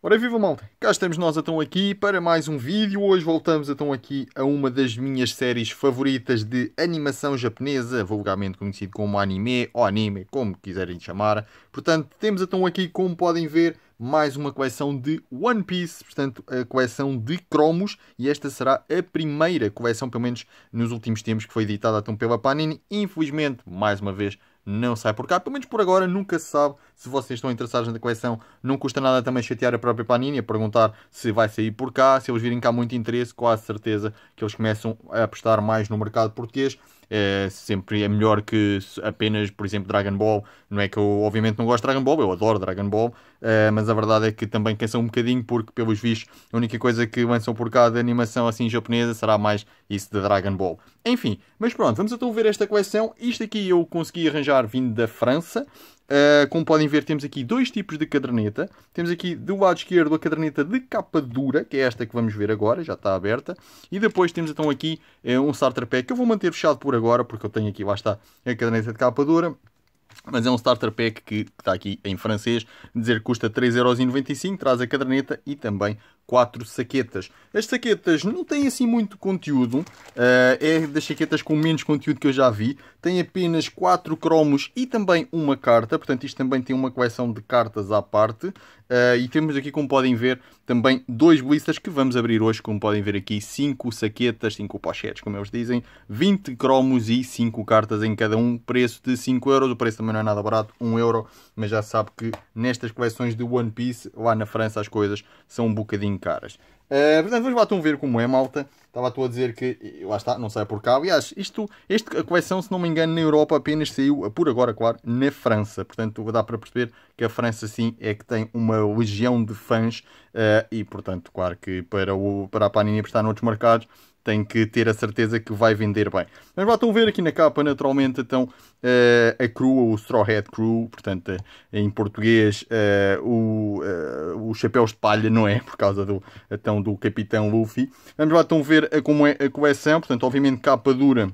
Ora viva malta, cá estamos nós então aqui para mais um vídeo. Hoje voltamos então aqui a uma das minhas séries favoritas de animação japonesa, vulgarmente conhecido como anime ou anime, como quiserem chamar. Portanto, temos então aqui, como podem ver, mais uma coleção de One Piece, portanto, a coleção de cromos, e esta será a primeira coleção, pelo menos nos últimos tempos, que foi editada então pela Panini. Infelizmente, mais uma vez, não sai por cá. Pelo menos por agora nunca se sabe. Se vocês estão interessados na coleção, não custa nada também chatear a própria Panini a perguntar se vai sair por cá. Se eles virem cá muito interesse, quase certeza que eles começam a apostar mais no mercado português é, sempre é melhor que apenas, por exemplo, Dragon Ball. Não é que eu, obviamente, não gosto de Dragon Ball, eu adoro Dragon Ball, é, mas a verdade é que também cansa um bocadinho, porque, pelos vistos, a única coisa que lançam por cá de animação assim japonesa será mais isso de Dragon Ball. Enfim, mas pronto, vamos então ver esta coleção. Isto aqui eu consegui arranjar vindo da França. Uh, como podem ver, temos aqui dois tipos de caderneta. Temos aqui do lado esquerdo a caderneta de capa dura, que é esta que vamos ver agora, já está aberta. E depois temos então aqui uh, um starter pack, que eu vou manter fechado por agora, porque eu tenho aqui, lá está, a caderneta de capa dura. Mas é um starter pack que, que está aqui em francês, dizer que custa 3,95€, traz a caderneta e também quatro saquetas. As saquetas não têm assim muito conteúdo, eh, é das saquetas com menos conteúdo que eu já vi. Tem apenas quatro cromos e também uma carta, portanto isto também tem uma coleção de cartas à parte. Eh, e temos aqui, como podem ver, também dois blisters que vamos abrir hoje, como podem ver aqui, cinco saquetas, cinco pochetes, como eles dizem, 20 cromos e cinco cartas em cada um, preço de 5 euros. O preço também não é nada barato, 1 um euro, mas já sabe que nestas coleções de One Piece, lá na França, as coisas são um bocadinho caras. Uh, portanto, vamos lá então ver como é, malta. Estava tu a dizer que, eh, lá está, não sai por cá. Aliás, isto, este, a coleção, se não me engano, na Europa apenas saiu, eh, por agora, claro, na França. Portanto, dá para perceber que a França, sim, é que tem uma legião de fãs. Uh, e, portanto, claro que para, o, para a Panini estar noutros mercados, tem que ter a certeza que vai vender bem. Mas lá estão a ver aqui na capa, naturalmente, então, uh, a crew, o Straw Hat Crew, portanto, uh, em português, uh, o, os chapéus de palha, não é? Por causa do, então, do Capitão Luffy. Vamos lá, estão a ver como é a coleção, portanto, obviamente, capa dura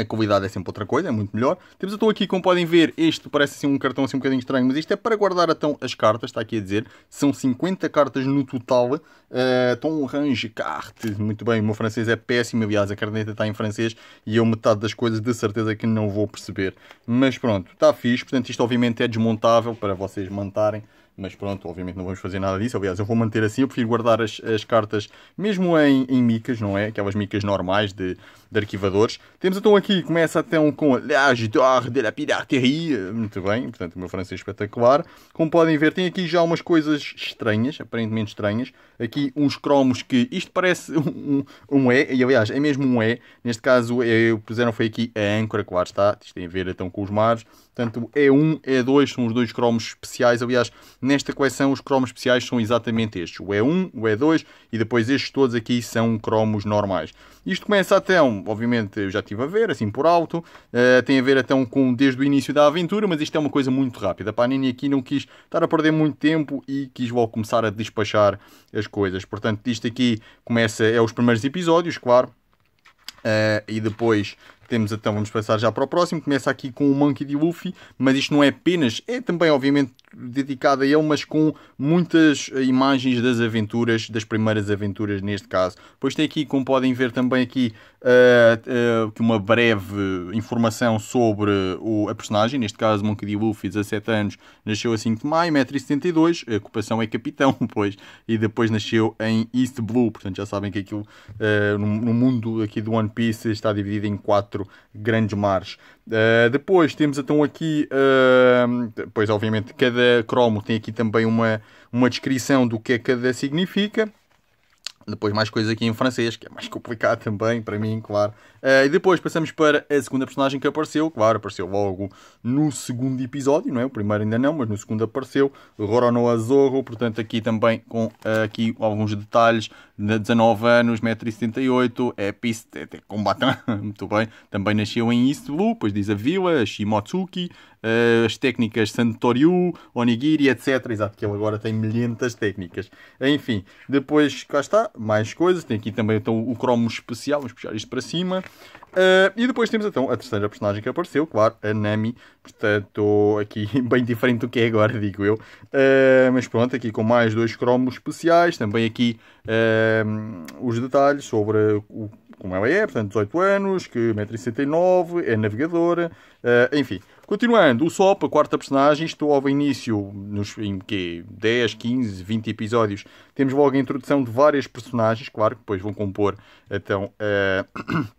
a qualidade é sempre outra coisa, é muito melhor. Temos então aqui, como podem ver, este parece assim, um cartão assim um bocadinho estranho, mas isto é para guardar então as cartas, está aqui a dizer. São 50 cartas no total. Uh, eh, tom Range Carte, muito bem, o meu francês é péssimo, aliás, a carneta está em francês e eu metade das coisas de certeza que não vou perceber. Mas pronto, está fixe, portanto isto obviamente é desmontável para vocês montarem mas pronto, obviamente não vamos fazer nada disso. Aliás, eu vou manter assim, eu prefiro guardar as, as cartas mesmo em, em, micas, não é? Aquelas micas normais de, de arquivadores. Temos então aqui, começa então com L'Age de la Piraterie, muito bem, portanto o meu francês é espetacular. Como podem ver, tem aqui já umas coisas estranhas, aparentemente estranhas. Aqui uns cromos que, isto parece um, um E, e aliás, é mesmo um E. Neste caso, é, eu puseram foi aqui a âncora, claro está, isto tem a ver então com os mares Portanto, E1, E2 são os dois cromos especiais. Aliás, nesta coleção, os cromos especiais são exatamente estes: o E1, o E2 e depois estes todos aqui são cromos normais. Isto começa então, obviamente, eu já estive a ver, assim por alto, uh, tem a ver então com desde o início da aventura, mas isto é uma coisa muito rápida. A Panini aqui não quis estar a perder muito tempo e quis logo começar a despachar as coisas. Portanto, isto aqui começa, é os primeiros episódios, claro. Uh, e depois temos então, vamos passar já para o próximo. Começa aqui com o Monkey D. Luffy, mas isto não é apenas, é também, obviamente, dedicado a ele, mas com muitas eh, imagens das aventuras, das primeiras aventuras neste caso. Pois tem aqui, como podem ver também aqui, uh, uh, uma breve informação sobre o, a personagem, neste caso Monkey D. Luffy, 17 anos, nasceu a 5 de maio, 1,72m, a ocupação é capitão, pois, e depois nasceu em East Blue, portanto já sabem que aquilo uh, no, no mundo aqui do One Piece está dividido em quatro quatro grandes mares. Uh, depois temos então aqui, uh, eh, depois obviamente cada cromo tem aqui também uma, uma descrição do que é que cada significa. Depois mais coisas aqui em francês, que é mais complicado também para mim, claro. Uh, e depois passamos para a segunda personagem que apareceu, claro, apareceu logo no segundo episódio, não é? O primeiro ainda não, mas no segundo apareceu, Roronoa Azorro, portanto aqui também com uh, aqui alguns detalhes, 19 anos, 1,78m, é piste, é combatão, muito bem, também nasceu em East Blue, depois diz a vila, Shimotsuki, uh, eh, as técnicas Santoryu, Onigiri, etc. Exato, que ele agora tem milhentas técnicas. Enfim, depois cá está, mais coisas. Tem aqui também então, o cromo especial, vamos puxar isto para cima. Uh, e depois temos então a terceira personagem que apareceu, claro, a Nami. Portanto, aqui bem diferente do que é agora, digo eu. Uh, mas pronto, aqui com mais dois cromos especiais. Também aqui uh, os detalhes sobre o, como ela é, portanto, 18 anos, que 1,69m, é navegadora, enfim. Continuando, o Sop, a quarta personagem, isto ver início nos em quê? 10, 15, 20 episódios. Temos logo a introdução de várias personagens, claro, que depois vão compor então. Uh...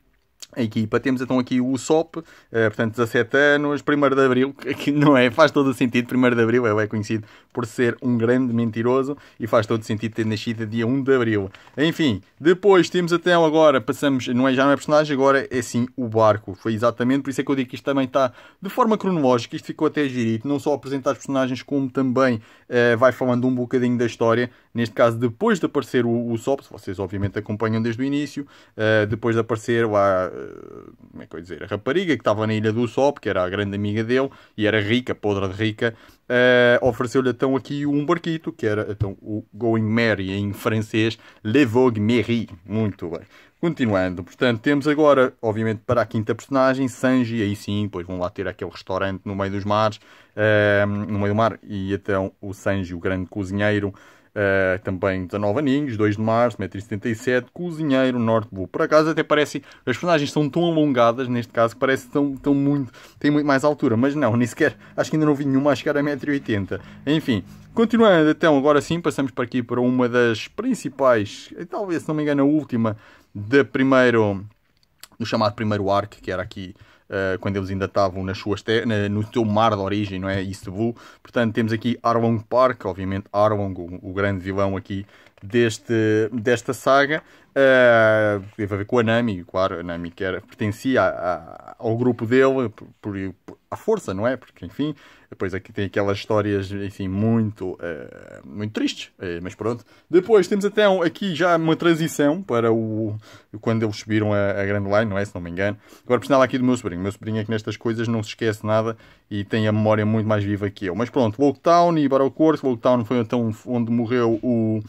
a equipa. Temos então aqui o Sop, eh, portanto 17 anos, 1 de Abril, que não é, faz todo o sentido, 1 de Abril ele é conhecido por ser um grande mentiroso e faz todo o sentido ter nascido dia 1 de Abril. Enfim, depois temos até agora, passamos, não é, já não é personagem, agora é sim o barco. Foi exatamente, por isso é que eu digo que isto também está de forma cronológica, isto ficou até girito, não só apresentar os personagens como também eh, vai falando um bocadinho da história Neste caso, depois de aparecer o, o SOP, vocês obviamente acompanham desde o início, uh, depois de aparecer lá, uh, como é que eu dizer, a rapariga que estava na ilha do SOP, que era a grande amiga dele e era rica, podre de rica, uh, ofereceu-lhe então aqui um barquito, que era então o Going Mary, em francês, Le Vogue Mary. Muito bem. Continuando, portanto, temos agora, obviamente, para a quinta personagem, Sanji, aí sim, pois vão lá ter aquele restaurante no meio dos mares, uh, no meio do mar, e então o Sanji, o grande cozinheiro, Uh, também 19 aninhos, 2 de março, 1,77m, cozinheiro, norte voo. Por acaso até parece as personagens são tão alongadas neste caso que parece tão, tão muito, têm muito mais altura, mas não, nem sequer, acho que ainda não vi nenhuma a chegar a 1,80m. Enfim, continuando então, agora sim, passamos para aqui para uma das principais, eh, talvez se não me engano a última, da primeiro, do chamado primeiro arco, que era aqui uh, quando eles ainda estavam nas suas na, no seu mar de origem, não é? Istanbul. Portanto, temos aqui Arlong Park, obviamente Arlong, o, o grande vilão aqui deste, desta saga, Uh, teve a ver com a Nami, claro, a Nami que era, pertencia a, a, ao grupo dele, por, por, à força, não é? Porque, enfim, depois aqui tem aquelas histórias, enfim, muito, uh, muito tristes, uh, mas pronto. Depois temos até um, aqui já uma transição para o, quando eles subiram a, a Grand Line, não é? Se não me engano. Agora, por sinal, aqui do meu sobrinho. O meu sobrinho é que nestas coisas não se esquece nada e tem a memória muito mais viva que eu. Mas pronto, Town e Barocorso. Town foi então onde morreu o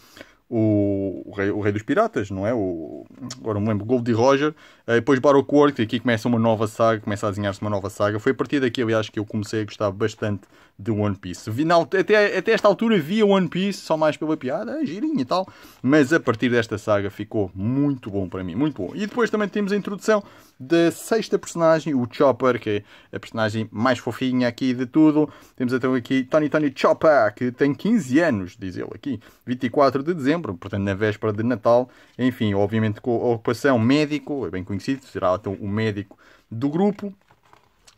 o, o, rei, o Rei dos Piratas, não é? O, agora não me lembro, Goldie Roger, uh, depois Baroque World, e aqui começa uma nova saga, começa a desenhar-se uma nova saga. Foi a partir daqui, aliás, que eu comecei a gostar bastante de One Piece. Vi, não, até, até esta altura via One Piece só mais pela piada, é girinha e tal, mas a partir desta saga ficou muito bom para mim, muito bom. E depois também temos a introdução da sexta personagem, o Chopper, que é a personagem mais fofinha aqui de tudo. Temos então aqui Tony Tony Chopper, que tem 15 anos, diz ele aqui, 24 de dezembro, portanto na véspera de Natal. Enfim, obviamente com a ocupação médico, é bem conhecido, será então o médico do grupo.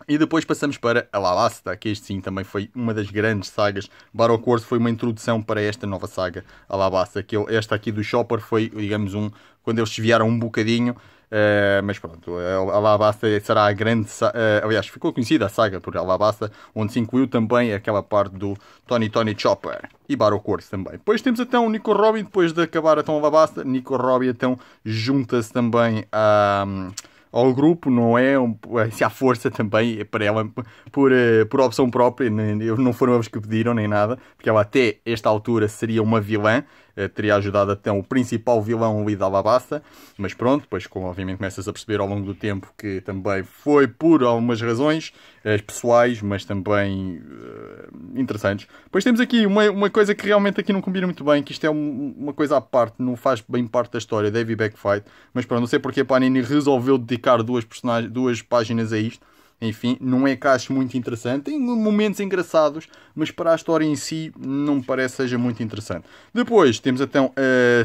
E depois passamos para Alabasta, que este sim também foi uma das grandes sagas. Battle Wars foi uma introdução para esta nova saga Alabasta, que eu, esta aqui do Chopper foi, digamos, um quando eles desviaram um bocadinho. Uh, mas pronto, Alabasta será a grande. Uh, aliás, ficou conhecida a saga por Alabasta, onde se incluiu também aquela parte do Tony Tony Chopper e Baro Wars também. Depois temos então o Nico Robin, depois de acabar então a Alabasta, Nico Robin então junta-se também a. Um, ao grupo, não é? Um, é, se há força também é para ela, por, eh, por opção própria, não foram eles que pediram nem nada, porque ela até esta altura seria uma vilã, eh, teria ajudado até o principal vilão da Labassa, mas pronto, depois como obviamente começas a perceber ao longo do tempo que também foi por algumas razões eh, pessoais, mas também uh, interessantes. Depois temos aqui uma, uma coisa que realmente aqui não combina muito bem, que isto é um, uma coisa à parte, não faz bem parte da história, Davy Backfight, mas pronto, não sei porque a Panini resolveu dedicar duas, duas páginas a isto, enfim, não é caso muito interessante. Tem momentos engraçados, mas para a história em si não me parece seja muito interessante. Depois temos então a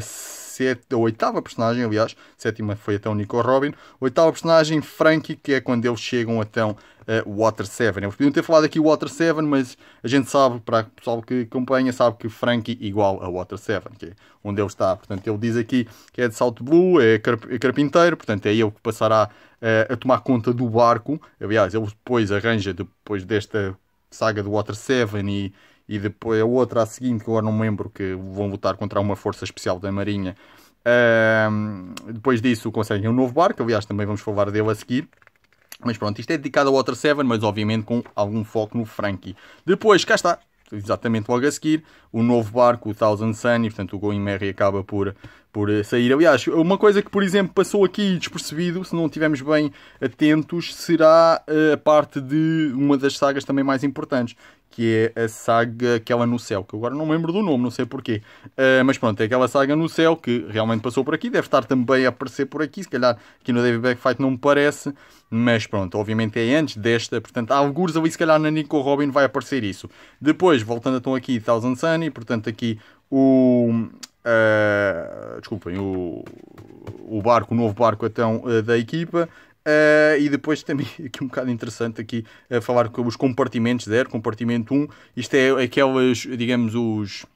a oitava personagem, aliás, a sétima foi então Nico Robin, a oitava personagem Frankie, que é quando eles chegam então uh, Water 7. Eles podiam ter falado aqui Water 7, mas a gente sabe, para o pessoal que acompanha, sabe que Frankie igual a Water 7, que é onde ele está. Portanto, ele diz aqui que é de Salto Blue, é, é carpinteiro, portanto, é ele que passará uh, a tomar conta do barco. Aliás, ele depois arranja, depois desta saga do Water 7 e e depois a outra a seguinte, que agora não me lembro, que vão votar contra uma força especial da Marinha. Uh, depois disso conseguem um novo barco, aliás também vamos falar dele a seguir. Mas pronto, isto é dedicado ao Water 7, mas obviamente com algum foco no Frankie. Depois, cá está, exatamente logo a seguir, o novo barco, o Thousand Sun, e portanto o Going Merry acaba por, por eh, sair. Aliás, uma coisa que, por exemplo, passou aqui despercebido, se não estivermos bem atentos, será eh, a parte de uma das sagas também mais importantes, que é a saga aquela no céu, que eu agora não me lembro do nome, não sei porquê. Uh, mas pronto, é aquela saga no céu que realmente passou por aqui, deve estar também a aparecer por aqui, se calhar aqui no David Back Fight não me parece, mas pronto, obviamente é antes desta, portanto há alguns ali, se calhar na Nico Robin vai aparecer isso. Depois, voltando então aqui, Thousand Sunny, portanto aqui o... Uh, desculpem, o, o barco, o novo barco então, uh, da equipa. Uh, e depois também, aqui um bocado interessante aqui, a eh, falar com os compartimentos 0, compartimento 1. Isto é aquelas, digamos, os...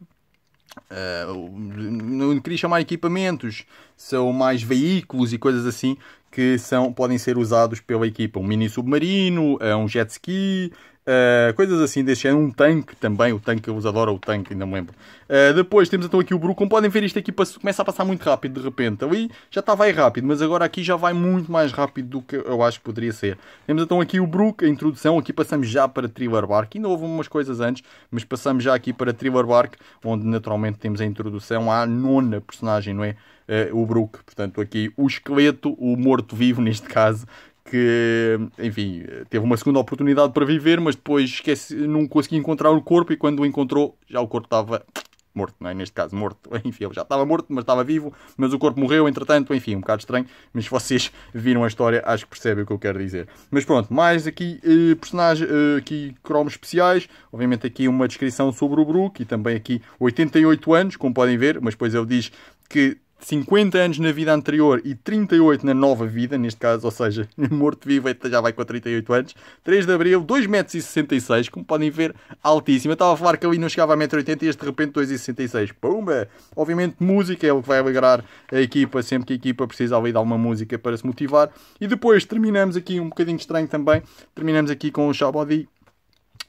Uh, não queria chamar equipamentos, são mais veículos e coisas assim que são, podem ser usados pela equipa. Um mini submarino, um jet ski, Uh, coisas assim deste género. Um tanque também, o tanque, eu vos adoro o tanque, ainda me lembro. Uh, depois temos então aqui o Bru, como podem ver isto aqui passa, começa a passar muito rápido de repente. Ali já estava aí rápido, mas agora aqui já vai muito mais rápido do que eu acho que poderia ser. Temos então aqui o Brook, a introdução, aqui passamos já para Thriller Bark. Ainda houve umas coisas antes, mas passamos já aqui para Thriller Bark, onde naturalmente temos a introdução à nona personagem, não é? Uh, o Brook, portanto aqui o esqueleto, o morto-vivo neste caso, que, enfim, teve uma segunda oportunidade para viver, mas depois esquece, não conseguiu encontrar o corpo e quando o encontrou, já o corpo estava morto, não é? Neste caso, morto. Enfim, ele já estava morto, mas estava vivo, mas o corpo morreu, entretanto, enfim, um bocado estranho, mas vocês viram a história, acho que percebem o que eu quero dizer. Mas pronto, mais aqui eh, personagens, eh, aqui cromos especiais, obviamente aqui uma descrição sobre o Brook e também aqui 88 anos, como podem ver, mas depois ele diz que 50 anos na vida anterior e 38 na nova vida, neste caso, ou seja, morto-vivo é já vai com 38 anos. 3 de Abril, 2,66m, como podem ver, altíssima. Estava a falar que ali não chegava a 1,80m e este de repente 2,66m. Pumba! Obviamente música é o que vai alegrar a equipa, sempre que a equipa precisa ali de alguma música para se motivar. E depois terminamos aqui, um bocadinho estranho também, terminamos aqui com o Shabody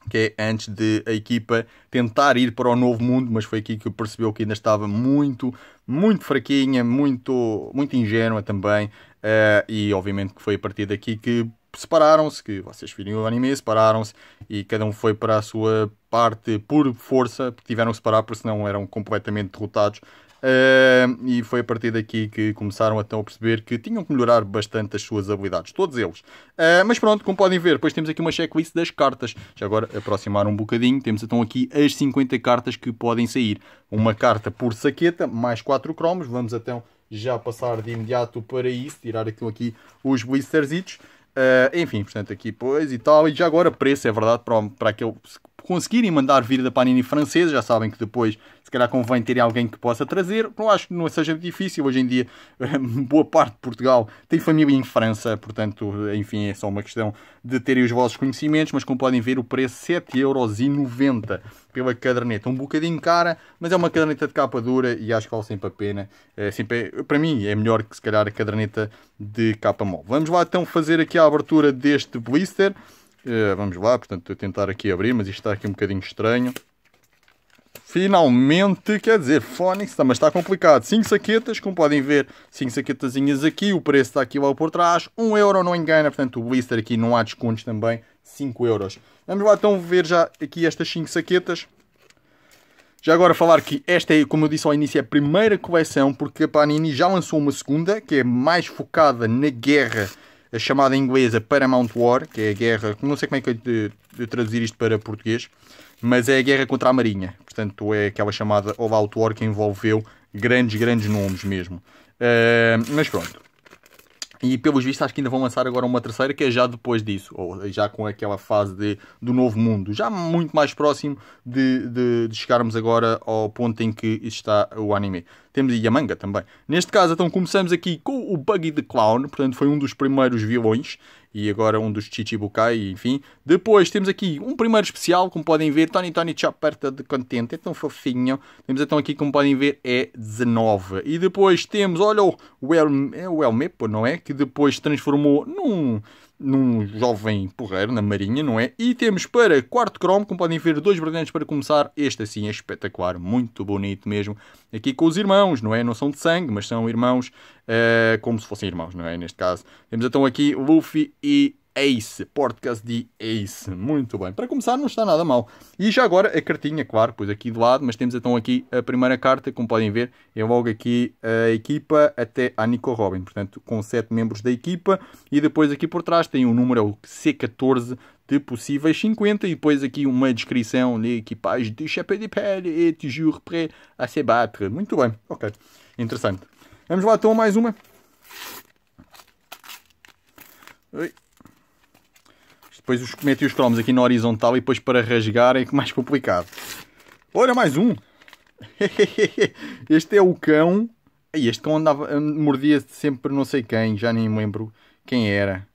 que é antes de a equipa tentar ir para o novo mundo, mas foi aqui que percebeu que ainda estava muito, muito fraquinha, muito, muito ingênua também, uh, e obviamente que foi a partir daqui que separaram-se, que vocês viram o anime, separaram-se e cada um foi para a sua parte por força, tiveram que separar, porque senão eram completamente derrotados Uh, e foi a partir daqui que começaram então a perceber que tinham que melhorar bastante as suas habilidades, todos eles. Uh, mas pronto, como podem ver, depois temos aqui uma checklist das cartas. Já agora aproximar um bocadinho, temos então aqui as 50 cartas que podem sair. Uma carta por saqueta, mais 4 cromos. Vamos então já passar de imediato para isso, tirar aqui, aqui os blisterzitos. Uh, enfim, portanto, aqui pois e tal. E já agora preço, é verdade, para, para aquele conseguirem mandar vir da Panini francesa, já sabem que depois, se calhar, convém terem alguém que possa trazer. Não acho que não seja difícil. Hoje em dia, boa parte de Portugal tem família em França, portanto, enfim, é só uma questão de terem os vossos conhecimentos. Mas como podem ver, o preço é 7,90€ pela caderneta. Um bocadinho cara, mas é uma caderneta de capa dura e acho que vale sempre a pena. É, sempre, para mim, é melhor que se calhar a caderneta de capa mole. Vamos lá então fazer aqui a abertura deste blister. Eh, vamos lá, portanto, tentar aqui abrir, mas isto está aqui um bocadinho estranho. Finalmente, quer dizer, Phonics, mas está complicado. 5 saquetas, como podem ver, 5 saquetazinhas aqui, o preço está aqui lá por trás. 1 um euro não engana, portanto, o blister aqui não há descontos também, 5 euros. Vamos lá então ver já aqui estas 5 saquetas. Já agora falar que esta é, como eu disse ao início, é a primeira coleção, porque a Panini já lançou uma segunda, que é mais focada na guerra a chamada inglesa Paramount War, que é a guerra, não sei como é que eu de, de traduzir isto para português, mas é a guerra contra a Marinha. Portanto, é aquela chamada All Out War que envolveu grandes, grandes nomes mesmo. Uh, mas pronto, e pelos vistos acho que ainda vão lançar agora uma terceira que é já depois disso, ou já com aquela fase de, do novo mundo, já muito mais próximo de, de, de chegarmos agora ao ponto em que está o anime. Temos aí a manga também. Neste caso, então começamos aqui com o Buggy the Clown, portanto foi um dos primeiros vilões, e agora um dos Chichibukai, enfim. Depois temos aqui um primeiro especial, como podem ver, Tony Tony Chaperta de Contente, é tão fofinho. Temos então aqui, como podem ver, é 19. E depois temos, olha, o, El, é o Elmepo, não é? Que depois se transformou num num jovem porreiro na Marinha, não é? E temos para quarto cromo, como podem ver, dois brilhantes para começar. Este assim é espetacular, muito bonito mesmo. Aqui com os irmãos, não é? Não são de sangue, mas são irmãos uh, como se fossem irmãos, não é? Neste caso. Temos então aqui Luffy e Ace, é podcast de Ace. É Muito bem. Para começar, não está nada mal. E já agora a cartinha, claro, pois aqui de lado, mas temos então aqui a primeira carta, como podem ver, é logo aqui a equipa até a Nico Robin, portanto, com 7 membros da equipa. E depois aqui por trás tem o um número, é o C14 de possíveis 50, e depois aqui uma descrição de equipagem de chapéu de pele e toujours prêt à se battre. Muito bem, ok. Interessante. Vamos lá então a mais uma. Oi. Depois os, meti os cromos aqui na horizontal e depois para rasgar é mais complicado. Olha mais um! Este é o cão. Este cão andava, mordia sempre não sei quem, já nem me lembro quem era.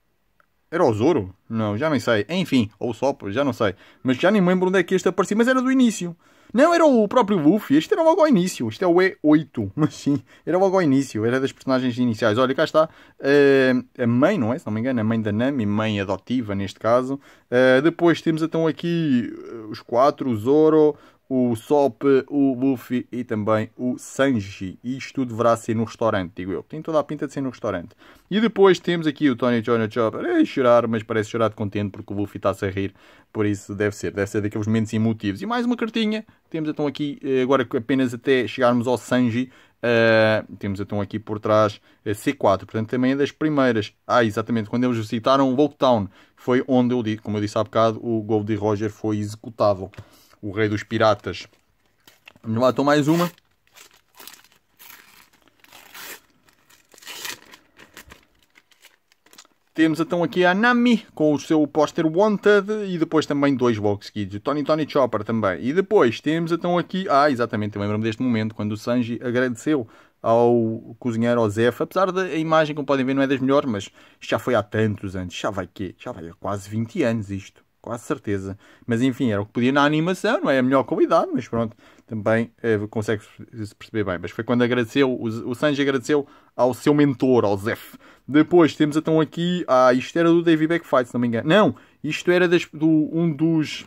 Era o Zoro? Não, já nem sei. Enfim, ou só, já não sei. Mas já nem me lembro onde é que este aparecia, mas era do início. Não, era o próprio Luffy. Este era logo ao início. Este é o E8. Mas sim, era logo ao início. Era das personagens iniciais. Olha, cá está. Uh, a mãe, não é? Se não me engano, a mãe da Nami, mãe adotiva neste caso. Uh, depois temos então aqui eh, os quatro: o Zoro, o Sop, o Luffy e também o Sanji. E isto tudo deverá ser no restaurante, digo eu. Tem toda a pinta de ser no restaurante. E depois temos aqui o Tony Jonah Chopper a é chorar, mas parece chorar de contente porque o Luffy está-se a rir. Por isso deve ser, deve ser daqueles momentos emotivos. E mais uma cartinha. Temos então aqui, eh, agora apenas até chegarmos ao Sanji, Uh, temos então aqui por trás a eh, C4, portanto também é das primeiras. Ah, exatamente, quando eles visitaram o Volktown, foi onde eu como eu disse há bocado, o gol de Roger foi executável o rei dos piratas. Vamos lá, então mais uma. Temos então aqui a Nami com o seu póster Wanted e depois também dois Vox Kids, o Tony Tony Chopper também. E depois temos então aqui, ah, exatamente, lembro-me deste momento quando o Sanji agradeceu ao cozinheiro Ozef, apesar da imagem, como podem ver, não é das melhores, mas isto já foi há tantos anos, já vai quê? Já vai há quase 20 anos isto quase certeza. Mas enfim, era o que podia na animação, não é a melhor qualidade, mas pronto, também é, consegue-se perceber bem. Mas foi quando agradeceu, o, o Sanji agradeceu ao seu mentor, ao Zef. Depois temos então aqui, ah, isto era do David Backfight, se não me engano. Não, isto era das, do, um dos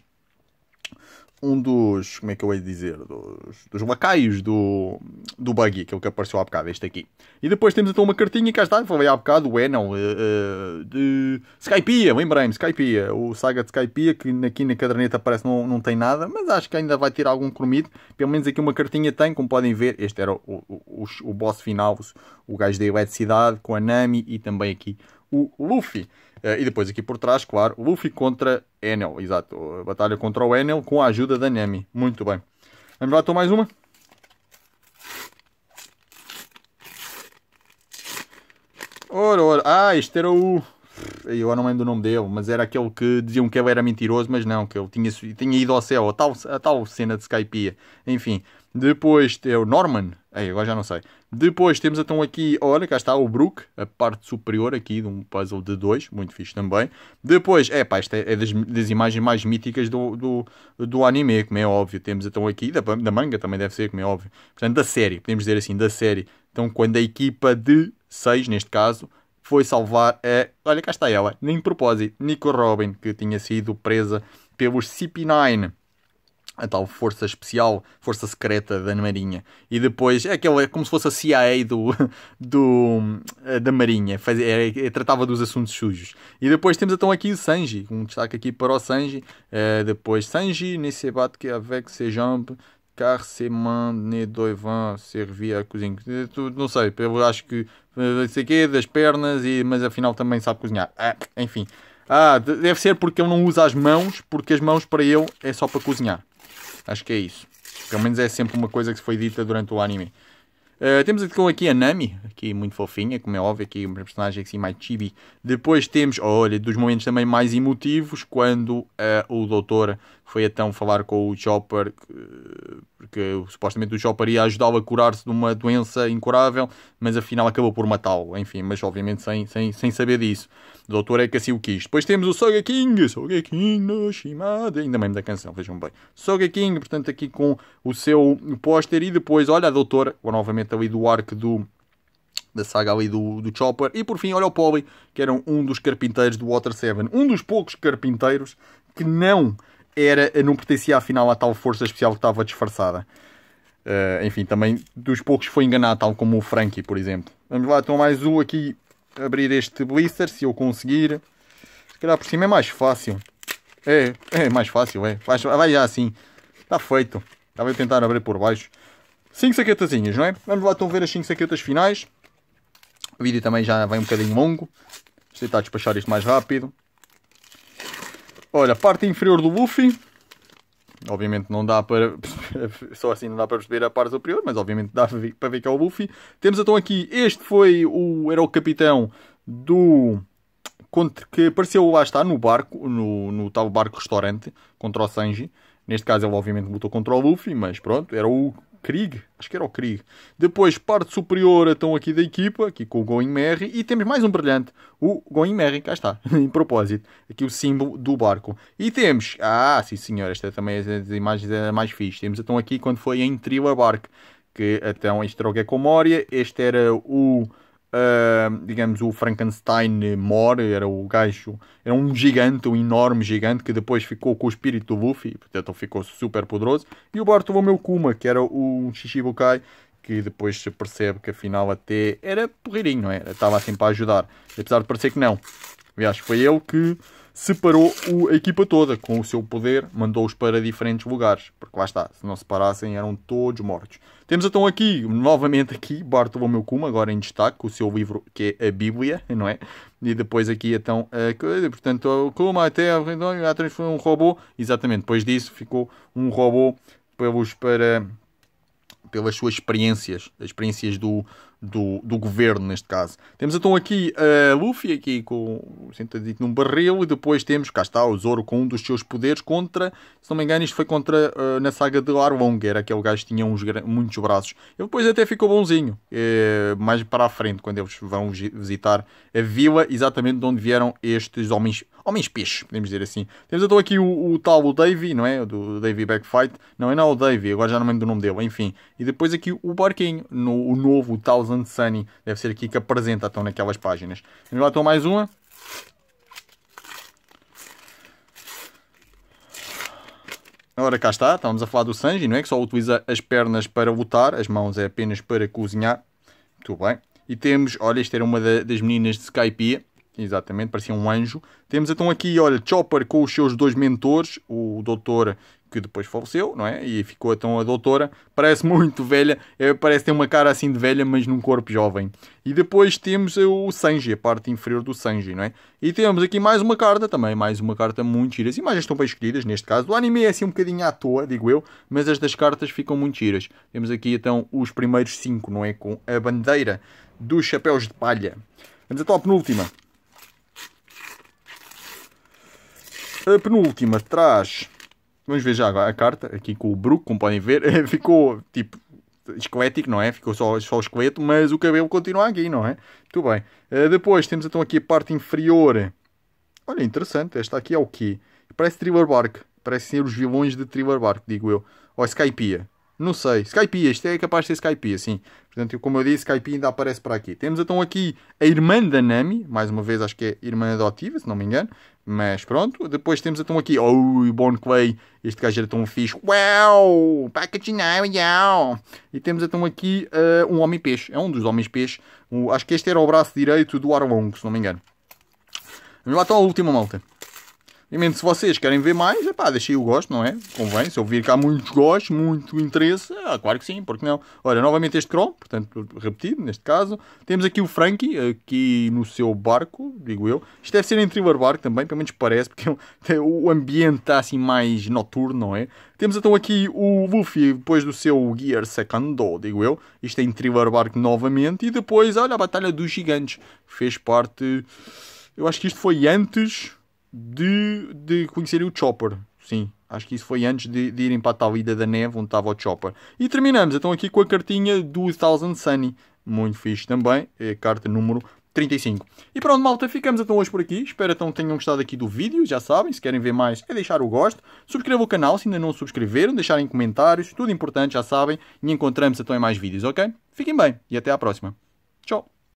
um dos, como é que eu hei de dizer, dos, dos lacaios do, do Buggy, que é o que apareceu há bocado, este aqui. E depois temos então uma cartinha, cá está, falei há bocado, o Enon, uh, uh, de Skypia, lembrei-me, Skypia, o saga de Skypia, que aqui na caderneta parece não, não tem nada, mas acho que ainda vai ter algum cromido, pelo menos aqui uma cartinha tem, como podem ver, este era o, o, o, o boss final, o, o gajo da eletricidade, com a Nami e também aqui o Luffy. Eh, e depois aqui por trás, claro, Luffy contra Enel, exato, batalha contra o Enel com a ajuda da Nami. Muito bem. Vamos lá, então mais uma. Ora, ora. Ah, este era o. Eu não lembro o nome dele, mas era aquele que diziam que ele era mentiroso, mas não, que ele tinha, tinha ido ao céu, a tal, a tal cena de Skypiea. Enfim, depois é o Norman. Ei, agora já não sei. Depois temos então aqui, olha, cá está o Brook, a parte superior aqui de um puzzle de dois, muito fixe também. Depois, é pá, esta é, das, das, imagens mais míticas do, do, do anime, como é óbvio. Temos então aqui, da, da manga também deve ser, como é óbvio. Portanto, da série, podemos dizer assim, da série. Então, quando a equipa de seis, neste caso, foi salvar a. Olha, cá está ela, nem propósito, Nico Robin, que tinha sido presa pelos CP9 a tal força especial, força secreta da Marinha. E depois é aquela, é como se fosse a CIA do, do eh, da Marinha, Faz, é, é, tratava dos assuntos sujos. E depois temos então aqui o Sanji, um destaque aqui para o Sanji. Eh, depois Sanji, nesse bate que avec ses jambes, car ses mains ne doivent servir à cozinha. Não sei, eu acho que eh, sei que das pernas, e, mas afinal também sabe cozinhar. Ah, enfim. Ah, deve ser porque ele não usa as mãos, porque as mãos para eu é só para cozinhar. Acho que é isso. Pelo menos é sempre uma coisa que foi dita durante o anime. Uh, temos aqui a Nami, aqui muito fofinha, como é óbvio, aqui uma personagem assim mais chibi. Depois temos, olha, dos momentos também mais emotivos, quando uh, o doutor foi então falar com o Chopper, porque supostamente o Chopper ia ajudá-lo a curar-se de uma doença incurável, mas afinal acabou por matá-lo. Enfim, mas obviamente sem, sem, sem saber disso. O doutor é que assim o quis. Depois temos o Soga King, Soga King no Shimada, ainda mesmo da canção, vejam bem. Soga King, portanto, aqui com o seu póster, e depois, olha a doutora, novamente ali do arco do da saga ali do, do Chopper. E por fim, olha o Polly, que era um dos carpinteiros do Water 7. Um dos poucos carpinteiros que não era, não pertencia afinal à tal força especial que estava disfarçada. Uh, enfim, também dos poucos foi enganado, tal como o Frankie, por exemplo. Vamos lá, então mais um aqui abrir este blister, se eu conseguir. Se calhar por cima é mais fácil. É, é mais fácil, é. Vai, vai já assim. Está feito. Estava a tentar abrir por baixo. 5 saquetazinhas, não é? Vamos lá então ver as 5 saquetas finais. O vídeo também já vai um bocadinho longo. Vou tentar despachar isto mais rápido. Olha, parte inferior do Luffy. Obviamente não dá para... Só assim não dá para perceber a parte superior, mas obviamente dá para ver que é o Luffy. Temos então aqui... Este foi o... Era o capitão do... Que apareceu lá está no barco, no, no tal barco restaurante, contra o Sanji. Neste caso ele obviamente lutou contra o Luffy, mas pronto, era o Krieg, acho que era o Krieg. Depois, parte superior, então aqui da equipa, aqui com o Goimerri, e temos mais um brilhante, o Goimerri, cá está, em propósito, aqui o símbolo do barco. E temos, ah, sim senhor, esta também é das imagens é mais fixe, temos então aqui quando foi em Thriller Bark, que então este era o Gecko Moria, este era o uh, digamos, o Frankenstein More, era o gajo, era um gigante, um enorme gigante, que depois ficou com o espírito do Luffy, portanto ficou super poderoso, e o Bartolomeu Kuma, que era o Shishibukai, que depois se percebe que afinal até era porreirinho, não é Estava assim para ajudar, apesar de parecer que não. Aliás, foi ele que separou a equipa toda com o seu poder, mandou-os para diferentes lugares, porque lá está, se não se parassem eram todos mortos. Temos então aqui, novamente aqui, Bartolomeu Kuma, agora em destaque, o seu livro que é a Bíblia, não é? E depois aqui então a coisa, portanto, Kuma até a transformou um robô, exatamente, depois disso ficou um robô pelos para pelas suas experiências, as experiências do, do, do, governo, neste caso. Temos então aqui a Luffy, aqui com, sentadito num barril, e depois temos, cá está, o Zoro com um dos seus poderes contra, se não me engano, isto foi contra, uh, na saga de Arlong, era aquele gajo que tinha uns, muitos braços. Ele depois até ficou bonzinho, uh, mais para a frente, quando eles vão visitar a vila, exatamente de onde vieram estes homens, homens peixe, podemos dizer assim. Temos então aqui o, o tal o Davy, não é? Do Davy Backfight. Não, é não é o Davy, agora já não me lembro do nome dele, enfim. E depois aqui o barquinho, no, o novo, o Thousand Sunny. Deve ser aqui que apresenta, estão naquelas páginas. Vamos lá, então, mais uma. Ora, cá está, estávamos a falar do Sanji, não é? Que só utiliza as pernas para lutar, as mãos é apenas para cozinhar. Muito bem. E temos, olha, esta era uma da, das meninas de Skypiea Exatamente, parecia um anjo. Temos então aqui, olha, Chopper com os seus dois mentores, o doutor que depois faleceu, não é? E ficou então a doutora, parece muito velha, é, parece ter uma cara assim de velha, mas num corpo jovem. E depois temos o Sanji, a parte inferior do Sanji, não é? E temos aqui mais uma carta também, mais uma carta muito gira. As imagens estão bem escolhidas, neste caso. O anime é assim um bocadinho à toa, digo eu, mas as das cartas ficam muito giras. Temos aqui então os primeiros cinco, não é? Com a bandeira dos chapéus de palha. Vamos então à penúltima. A penúltima traz. Vamos ver já agora a carta, aqui com o Brook, como podem ver. Ficou tipo esquelético, não é? Ficou só, só o esqueleto, mas o cabelo continua aqui, não é? Muito bem. Uh, depois temos então aqui a parte inferior. Olha, interessante. Esta aqui é o quê? Parece Thriller Bark. Parece ser os vilões de Thriller Bark, digo eu. Ou Skypiea. Não sei. Skype, este é capaz de ser Skype, assim. Portanto, como eu disse, Skype ainda aparece para aqui. Temos então aqui a irmã da Nami, mais uma vez acho que é irmã adotiva, se não me engano. Mas pronto, depois temos então aqui, oh, Bon Clay, este gajo era tão fixe, uau, packaging now, E temos então aqui uh, um homem-peixe, é um dos homens peixes acho que este era o braço direito do Arlong, se não me engano. Vamos lá então a última malta. E mesmo se vocês querem ver mais, epá, deixei o gosto, não é? Convém, se eu vir cá muitos gostos, muito interesse, ah, claro que sim, porque não? Olha, novamente este Chrome, portanto, repetido neste caso. Temos aqui o Frankie, aqui no seu barco, digo eu. Isto deve ser em Thriller Bark também, pelo menos parece, porque é é, o ambiente está assim mais noturno, não é? Temos então aqui o Luffy, depois do seu Gear Secondo, digo eu. Isto é em Thriller Bark novamente. E depois, olha, a Batalha dos Gigantes, fez parte... Eu acho que isto foi antes de, de conhecerem o Chopper. Sim, acho que isso foi antes de, de irem para a tal Ida da Neve, onde estava o Chopper. E terminamos então aqui com a cartinha do Thousand Sunny. Muito fixe também, é a carta número 35. E pronto, malta, ficamos então hoje por aqui. Espero então tenham gostado aqui do vídeo. Já sabem, se querem ver mais, é deixar o gosto. Subscrevam o canal se ainda não subscreveram. Deixarem comentários, tudo importante, já sabem. E encontramos então em mais vídeos, ok? Fiquem bem e até à próxima. Tchau!